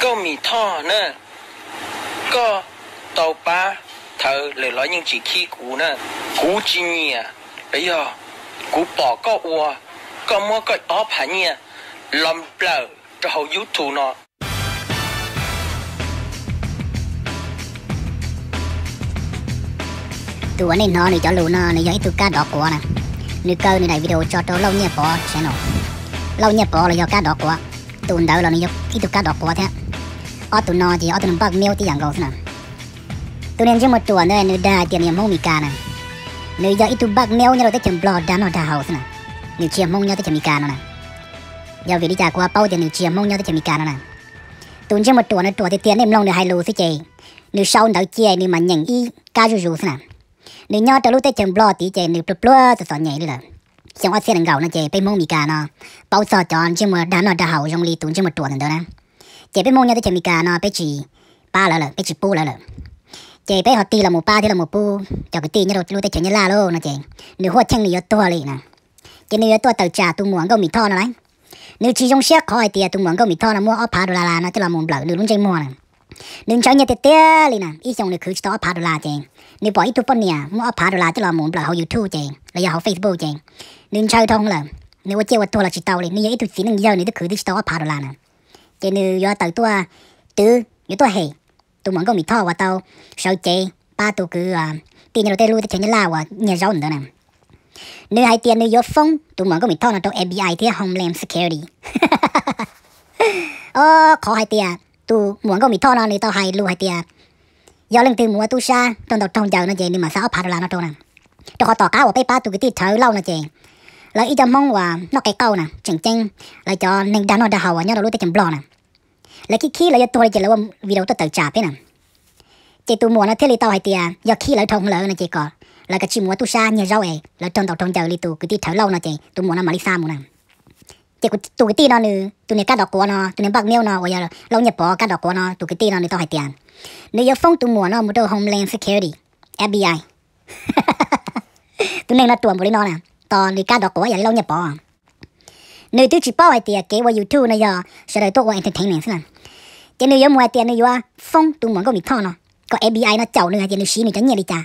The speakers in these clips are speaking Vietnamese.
có có có mì tàu những chỉ bây giờ bỏ ua, mua làm bờ cho nọ, tụi anh nó này cho lù nó này giấy tụi cá đọc của nè nữ cơ này này video cho tôi lâu nhẹ bỏ channel lâu nhẹ bỏ là do cá đọc của tụi đỡ là nó do cái tụi cá đọc của thế auto no thì auto bug mail thì yang go sana tu nên chứ một tuổi nơi nơi đa tiền nhà mông mika nè nơi giờ ít tu bug mail nhà tới chấm blog đan ở đa house nè nhiều chiêm mông nhà tới chấm mika nè giờ vì đi trả qua bao tiền nhiều chiêm mông nhà tới chấm mika nè tu chứ một tuổi nơi tuổi thì tiền em long nơi hai lô sẽ chơi nơi sau đầu chia nơi mà nhận y ca ru ru nè nơi nhau tới lúc tới chấm blog thì chơi nơi blog sẽ sọn nhảy đi rồi xong ở xe đằng gạo nó chơi bên mông mika nó bao sợ chọn chứ mà đan ở da house trong li tu chứ một tuổi nữa nè chế bé mông nhau tới chế mì cà nó bé chỉ ba lợ lợ bé chỉ bu lợ lợ chế bé họ tì là một ba thì là một bu cho cái tì nhau luôn tới chế nhau la lô nè, chế nếu hoa chăng nhiều to lì nè chế nhiều to tàu trà tu muốn câu mì thon nó lấy nếu chỉ dùng xe khỏi thì tu muốn câu mì thon là mua ốp phá đồ la la nó tức là một lợ nếu luôn chơi mua nè nếu cháu nhà tê tê lì nè ít trong này cứ chỉ tao ốp phá đồ la chế nếu bỏ ít tu bận nè mua ốp phá đồ la tức là một lợ họ youtube chế là giờ họ facebook chế nếu chơi thông là nếu chơi vào tôi là chỉ tàu lì nếu ít tu chỉ năng giờ nếu cứ chỉ tao ốp phá đồ la nè chế nữ yo tàu tua tứ yo tua hề tụ mong có mi thọ và tàu sau chế ba tụ cứ à, tiền nhà đầu tư lui tới nhà lao và nhà rau nữa nè nữ hai tiền nữ yo phong tụ mong có mi thọ là tàu FBI thì Homeland Security ờ khó hai tiền tụ mong có mi thọ là nữ tàu hai lu hai tiền do lần từ mùa tu sa trong đầu trong giờ nó chế nữ mà sao phá được là nó trâu nè cho họ tỏ cá và bay ba tụ cái tiệt thở lâu nó chế là ít cho mong và nó cái câu nè chẳng chăng là cho nên đang nó đã hào nhớ nó lúc tới chẳng blog nè là khi khi là tôi chỉ là video tôi tự trả thế nè chị tôi muốn nó thế là tao hay tiền giờ khi là thông lỡ nè chị có là cái chị muốn tôi xa nhiều rau ấy là trong tàu trong tàu đi tôi cứ đi thở lâu nè chị tôi muốn nó mà đi xa muốn nè chị cũng tôi cái tin nó nữa tôi nên cắt đọc của nó tôi nên bắt nêu nó bây giờ lâu nhập bỏ cắt đọc của nó tôi cái tin nó nữa tao hay tiền nếu giờ phong tôi muốn nó một đồ homeland security FBI tôi nên là tuồng một đi nó nè tò lì cá đọc của vậy lâu nhập bỏ nếu tôi chỉ bảo ai tiền kế vào youtube này giờ sẽ đợi tôi vào entertainment xem chỉ nếu giờ mua tiền nếu giờ phong tôi muốn có bị thon nó có fbi nó chậu nữa chỉ nếu xí nữa chẳng nhẹ đi cha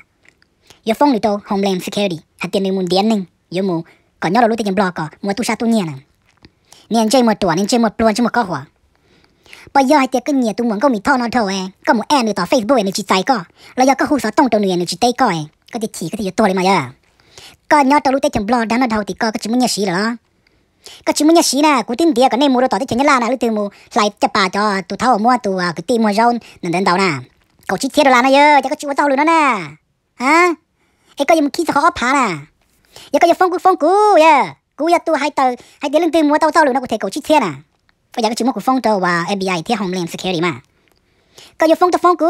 giờ phong thì tôi homeland security hạt tiền nếu muốn điện nè, giờ mua có nhớ đâu lúc tiền blog có mua tôi sao tôi nhẹ nè nên chơi một tuổi nên chơi một luôn chơi một có hoa bây giờ hai tiệc cái nhiều tôi muốn có mình thon nó thôi có một em nữa tỏ facebook này chỉ sai có rồi giờ có hồ sơ tông trong người này chỉ tay coi có thể chỉ có thể giờ tôi mà giờ còn nhau tao lúc tết chồng blog đang là đầu thì có cái chỉ muốn nhà rồi đó có chỉ muốn nhà sĩ nè cũng tin địa cái này mua đồ tao tết chồng nhà la nè lúc từ mua lại chặt bà cho tụ thao mua tụi à, cái tim mua rau nên đến đầu nè cậu chỉ thiệt là nè giờ chắc có chịu tao luôn đó nè hả ấy có gì mà khi sao khó phá nè giờ có gì phong cú phong cú yeah cú giờ tụi hai tờ hai đứa lên từ mua tao tao luôn nó có thể cậu chỉ thiệt nè bây giờ có chỉ muốn cú phong tàu và FBI thiệt homeland security mà có gì phong tao phong cú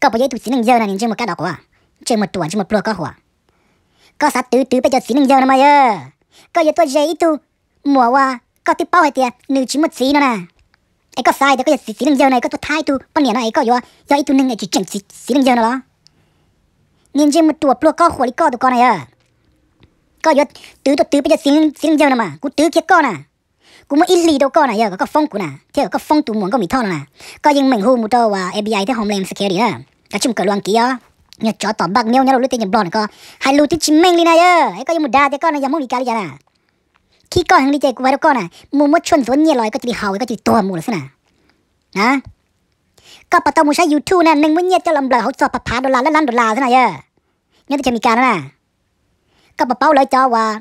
có bao giờ tụi xin năng giờ là những chuyện mà cái đó quá chuyện mà tuần chuyện mà plug có hoa có sát tứ tứ bây giờ xí nâng giờ nè mày ơ có giờ tôi dễ tu mùa qua có tí bao hay tiệt nữ chính một xí nữa nè ấy có sai thì có giờ xí nâng giờ này có tôi thay tu bao nhiêu này có giờ giờ ít tu nâng chỉ chỉnh xí xí nâng giờ nữa đó nhìn trên một tuột luôn có khổ đi có tụi con này ơ có giờ tứ tôi tứ bây giờ xí xí nâng giờ nè mà cú tứ kia con nè cú mới ít lì đâu con này giờ có phong của nè theo có phong tu muốn có mỹ thon nè có những mình hồ một đâu và e FBI thế homeland security nè cả chung cờ loan kia nhà chó tóm bạc nêu nhà lúc tiền blon có hai lúc tiền chim mèn lên này ơ ấy có một đa thế con này giống một cái gì à khi con hàng đi chơi của vài con à mua mua chuẩn vốn nhiều loại có chỉ hào có chỉ to mua là thế nào hả có bắt đầu mua sai youtube nè nên muốn nhiệt cho làm lời hỗ trợ bạc phá đồ la lăn đồ la thế này ơ nhớ tôi chơi mì cà nè có bắt bao lời cho và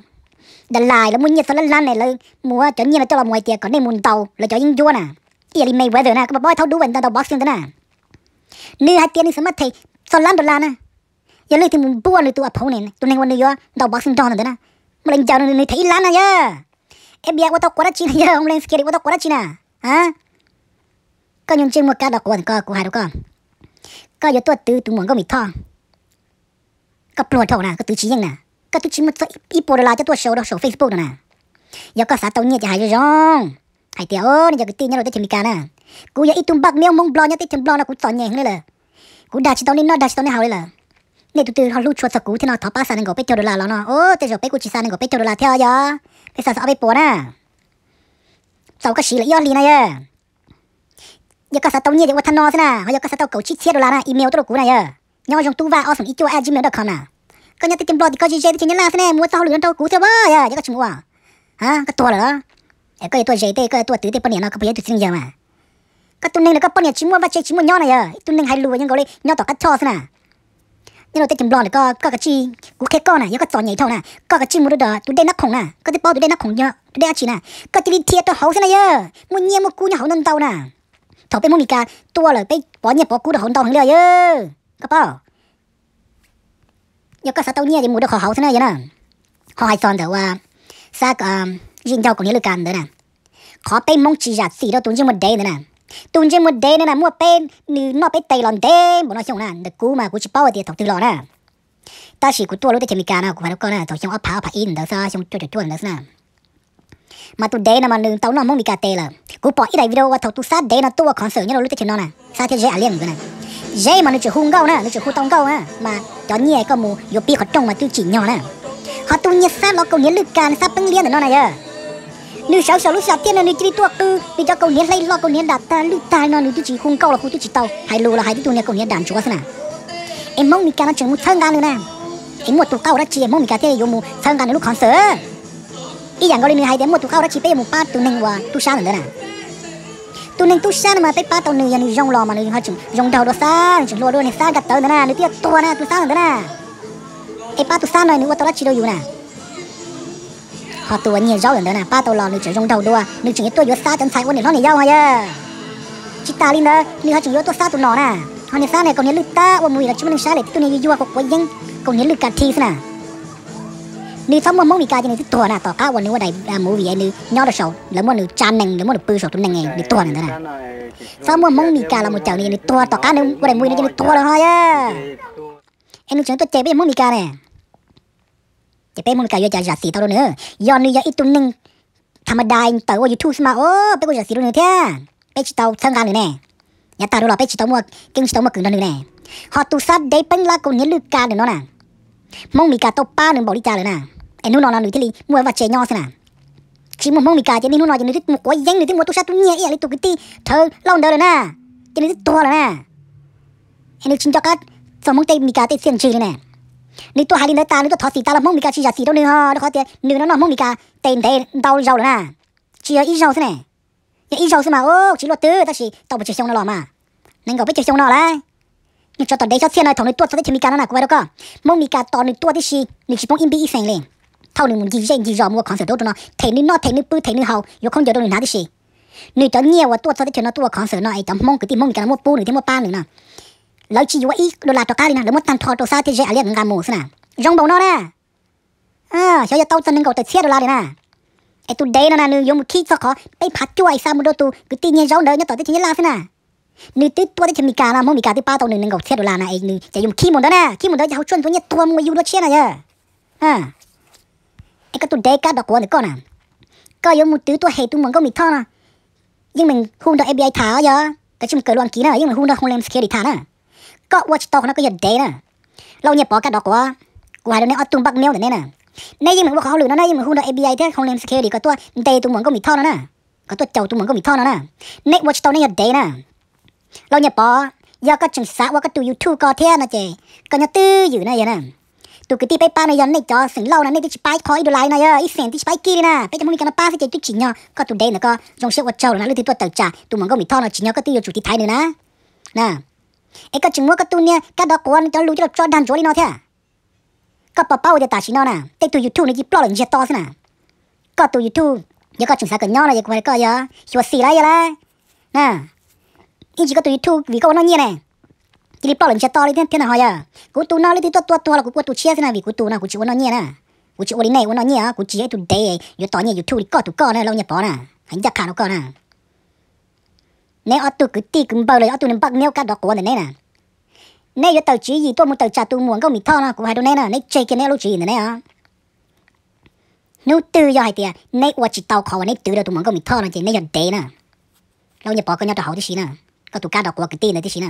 đã lại là muốn nhiệt sao lăn lan này là mua cho nhiên là cho à. là ngoài tiệc còn đây muốn tàu là cho những vua nè giờ đi Mayweather nè có bắt bao thấu đủ bệnh tao boxing thế nè nữ hai tiếng đi sớm mất thì so lan đô la na à? giờ lấy thì mình bua lấy tụ ập này tụ này quan yo đầu bác sinh tròn thế na mà lên chào này thấy lan à này ya em bia qua tao quá chín này ông lên kia qua tao quá chi na à? hả có những chuyện một cá đặc quần có của hai đứa con có giờ tôi tự tụ muốn có mì thong có plua thầu na có tự chỉ nhân na có tự chỉ một số ít bộ là cho tôi show đó show facebook na giờ có sao tao nhiệt cho hai đứa rong hai tiểu ơi giờ cái tin nhau rồi tới chừng mì cá na cú giờ ít tung bạc miêu mông blo nhá tới chừng blo là cú sọn nhẹ hơn đây cú đa chỉ tao nên nó đa chỉ tao nên hào đấy là nên tụi tụi họ lút chuột sập cú thì nó tháo ba sa nên gọi bé tiêu đô la là nó ô tê rồi bé cú chỉ sa nên gọi bé tiêu đô la theo giờ bé sa sợ bé bỏ nè tao cái gì là yoli này à giờ cái sa tao nhớ thì qua thằng nó thế à. Hoặc giờ cái sa tao cầu chỉ xe đô la nè email tao cú này à nhau trong tu va ở phần ít chỗ gmail com à? cái nhà tiệm blog thì có gì chơi thì nhớ là thế này mua tao lừa tao cú theo bao à giờ cái chúng à hả cái tua rồi. đó cái cái tua gì tê cái tua tứ tê bên này nó có bây giờ tụi sinh giờ mà cái tuần này là có bao nhiêu chỉ mua và chơi chỉ mua nhau này à tuần này hai lùi nhưng gọi là nhau tỏ cắt cho thế nào nhưng mà tôi chấm lon là có có cái chi cú khé con này, có tỏ nhảy thâu này, có cái chi mua đó tôi đây nó khủng nè, có tôi bao tôi đây nó khủng nhớ, tôi đây chỉ nè, có tôi đi thiệt tôi hậu thế này ơ, à. mua nhẹ mua cú nhà hậu nâng tàu nè, thầu bên mua mì cá, tôi là bên bỏ nhẹ bỏ cú được hậu tàu hàng lời à, có bao, nhớ có sao tàu nhẹ thì mua được hậu thế này nè, họ hay son thầu à, sao um, riêng tàu còn nhớ lực càn nữa nè, khó bên mong chỉ giả gì đó tôi chỉ một day nữa nè tụn trên một đê nên là mua pen nữ nó bé tay lòn đê bọn nó xong nè. được cú mà cú chỉ bao tiền thọc từ lòn nè. ta chỉ cú tua lúc để chơi cà nào cú phải đâu con nè, thọc xong ấp pháo phải in đó sao xong chua chua chua đó sao mà tụi đê là mà nữ tao nó mong bị cà tê là cú bỏ ít đại video và thọc tụi sát đê nó tua concert nhau lúc để chơi nó nè sao thế dễ à liền cái này dễ mà nó chỉ hung gâu nè nó chỉ hung tông gâu nè, mà cho nhẹ có mù yo pi khó trông mà tư chỉ nhỏ nè họ tu nhiệt sát nó cầu nhiệt lực càn sát bưng liên ở nó này à 女小小路夏天呢，你这里多个，你家狗年来老狗年打单，路单呢，你都ี红高了，胡都知道，还路了还得多年狗年单主要是呢。哎，梦你家那全部参加了呢，哎，我多高了去，梦你家这有木参加的路康社，一样高的女孩的，我多高了去，被我爸都弄哇，都杀人的呢。ตัวนึงตู้ชานะมาไปป้าตัวนึงยันยองรอมาเลยยังเขาจึงยองดาวดัวซ่าจึงรัวดัวเนี่ยซ่ากัเต๋อนะนึกเตี้ยตัวนะตัวซ่าเตยอนะไอ้ป้าตัวซ่าหน่อยนึกว่าตัวละชิโดอยู่นะ họ tụi nhiều rau rồi đó nè ba tàu lò nữ trưởng trong đầu đua nữ cái tôi vừa xa chân sai quân để nó này nhau hay à chị ta linh đó nữ hai trưởng tôi xa tụi nó nè họ này xa này còn nhớ lực ta và mùi là chúng mình xa để tụi này vừa có quay dân còn nhớ lực cả thi nè nữ thắm mà mong bị cái này thì tua nè tỏ cá quân nữ ở đây à, mùi vì nữ nhỏ được sầu lỡ mua nữ chan nè lỡ mua được bự sầu tụi này ngày để tua này đó nè thắm mua mong bị cái là một chảo này nữ tua, tỏ cá nữ ở đây mùi này nữ tua rồi hay à em nữ trưởng tôi chế bây mong bị cái này จะเป็นมุนกายยาจัดสีตท่าเนื้อยอนนี่ยอีตุนหนึ่งธรรมดาเตอว่ายูทูบสมาโอ้เป็นกูจัดสีเนื้อแท้เป็ดชิตเอาทั้งการหนึ่งแน่ยาตาดูหรอเป็ดชิตเอาหมวกเก่งชิตเอาหมวกกึ่งนั่นหนึ่งแน่ฮอตุซัดได้เป็นลากูเนี้ยลึกการหนึ่งเน้ะน่ะมองมีกาโตบป้าหนึ่งบอกดิจาเลยน่ะไอ้นู่นนอนหนึ่งที่ลีมวยวัดเจยอสนะชิมมองมีกาเจะนี่นู่นนอนจะนึกถึงมุกว่ายังนึกถที่มวกตุซัดตุเนี่ยเอ๋ลิตุกิตีเธอล่าเดินเลยน่ะจะนึกถึตัวเลยน่ะไอ้นึกชินจอกัดสมมองมีการติดเสียงชือเลยน่ะ nếu tôi hai linh ta nếu tôi thọ sĩ ta là mong mì cả chỉ giả sĩ đâu nữa ha nó khó nếu nó nó mong mì cả tiền để đau rau nè chỉ ở ít rau thế này ít rau thế mà ô chỉ luật tư ta chỉ tao bị chơi xong nó mà nên gọi biết chơi xong nó đấy nhưng cho tao đấy xem này thằng này tuột tao chơi mì cả nó là quay đâu cơ mong mì cả tao này thì chỉ nếu chỉ mong im bị ít phèn lên thâu này muốn gì gì gì mua khoảng sửa đâu cho nó thấy nó thấy nó bự thấy nó hầu vô không giờ đâu nữa thì chỉ nếu tao nhiều và tuột tao chơi nó tuột khoảng sửa nó ấy tao cái gì mong mì cả mua pu nữa thì mua pa nữa nè lâu chỉ dụ ít đô la to cá đi nè lâu mất tan thọ to thì dễ ali ngà mù xí nè rong bầu nó nè à cho giờ tao chân nâng cầu tới xe đô la đi nè ai tu nó nè nương dùng khi sao khó bây phát chua sao mua đô tu cứ tin nhiên rong đỡ nhớ tới thì nhớ la xí nè nữ tư tua thì mình cả là mua mình cả thì ba tàu nương nâng cầu xe đô la nè ai dùng khi một đó nè khi một đó cháu chuẩn tôi nhớ tua mua yêu đô xe này à cái tu đây cả đọc quan được con nè có yêu một tứ tua hệ tu có mình thọ nè nhưng mình hung đó FBI thả giờ cái chung cờ loạn ký nè nhưng mà hung đó không làm security thả nè ก็ว่าจะโตคนนั้นก็หยุดเดย์นะเราเนี่ยปอกันดอกว่ากูหาเดี๋ยวนี้เอาตุ้มบักเมียวเดี๋ยวนี้นะในยิ่งเหมือนว่าเขาหรือนะในยิ่งเหมือนหุ้นเอบีไอที่ของเล่นสเคลดีก็ตัวเดย์ตุ้มเหมือนก็มีท่อนะนะก็ตัวเจ้าตุ้มเหมือนก็มีท่อนะนะในว่าจะโตเนี่ยหยุดเดย์นะเราเนี่ยปอยาก็จึงสะว่าก็ตูยูทูบก็เท่านะเจก็ยังตื้ออยู่นะยันนะตัวกตีไปป้าในยันในจอสิงเล่านะในที่ชิไปคอยดูไลน์นะเอออีเสียงที่ชิไปกีนะไปจะมึงกันป้าสิเจตุจิเนาะก็ตัวเดย์นะก็จงเชื่อว่าเจ้านะหรือที่ตัวเต่าจ่าตัวมันก็มีท่อนะจิเนาะก็ตีอยู่จุดที่ท้ายเนื้อนะนะ ấy cái chúng mua cái túi nha cái đó quan anh cho lưu cho cho đàn chỗ đi nó thế cái bà bảo để ta chỉ nó nè tay tu youtube này chỉ blog là gì to thế nè cái tu youtube giờ cái chúng sao cái nhỏ này giờ cái cái giờ chùa xì lại giờ là nè in chỉ cái tu youtube vì cái nó như này chỉ đi blog là gì to đi thế thế nào hỏi giờ cái tu nó thì tu tu tu là cú tu chia thế nào vì cú tu nào cú chịu nó như nè cú chịu đi này cú nó như á cú chỉ ấy tu day yo tao như youtube đi có tu có nè lâu nhập bỏ nè hành chắc khả nó có nè nếu ở tu cái ti cũng bao lời ở tu nên bắt nếu cả đó của này nè nếu giờ tàu chỉ gì tôi muốn tàu trả tụ muốn không bị thọ nó cũng hay đâu nè nếu chơi cái nếu lúc chỉ nè à nếu từ giờ hay thì nếu ở chỉ tàu khó nếu từ đâu tụ muốn không bị thọ nó chỉ nếu giờ đấy nè lâu nhà bỏ cái nhà tàu hậu thì xí nè có tụ cả đó của cái ti này thì xí nè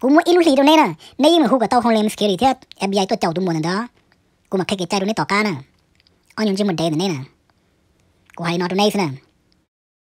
cũng muốn ít lúc gì đâu nè nếu mà hú cả tàu không làm scary thế FBI bây giờ tôi tàu tụ muốn đó cũng mà cái cái trai đâu nè tỏ cá nè anh những chỉ mình đây nè nè cũng hay nói đâu nè